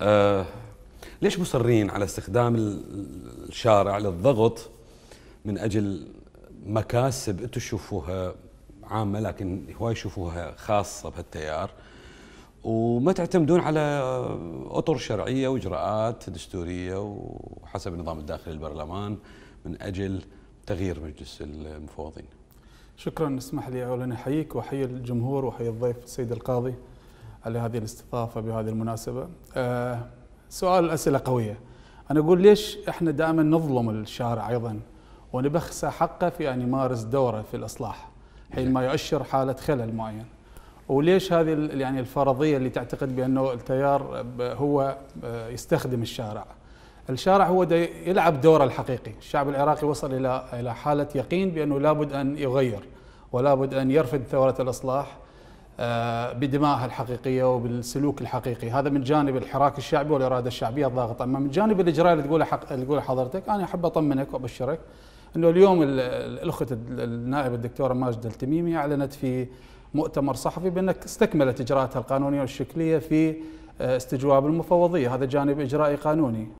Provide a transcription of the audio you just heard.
آه ليش مصرين على استخدام الشارع للضغط من اجل مكاسب انتم تشوفوها عامه لكن هواي يشوفوها خاصه بهالتيار وما تعتمدون على اطر شرعيه واجراءات دستوريه وحسب النظام الداخلي للبرلمان من اجل تغيير مجلس المفوضين. شكرا اسمح لي اولا احييك واحيي الجمهور واحيي الضيف السيد القاضي على هذه الاستضافة بهذه المناسبة آه، سؤال الأسئلة قوية أنا أقول ليش إحنا دائما نظلم الشارع أيضا ونبخس حقه في أن يمارس دوره في الإصلاح حينما يؤشر حالة خلل معين وليش هذه يعني الفرضية اللي تعتقد بأنه التيار هو آه، يستخدم الشارع الشارع هو يلعب دوره الحقيقي الشعب العراقي وصل إلى إلى حالة يقين بأنه لابد أن يغير ولابد أن يرفض ثورة الإصلاح آه، بدمائها الحقيقيه وبالسلوك الحقيقي، هذا من جانب الحراك الشعبي والاراده الشعبيه الضاغطه، اما من جانب الاجراء اللي تقوله حق... تقوله حضرتك انا احب اطمنك وابشرك انه اليوم الاخت النائبه الدكتوره ماجده التميمي اعلنت في مؤتمر صحفي بانك استكملت اجراءاتها القانونيه والشكليه في آه، استجواب المفوضيه، هذا جانب اجرائي قانوني،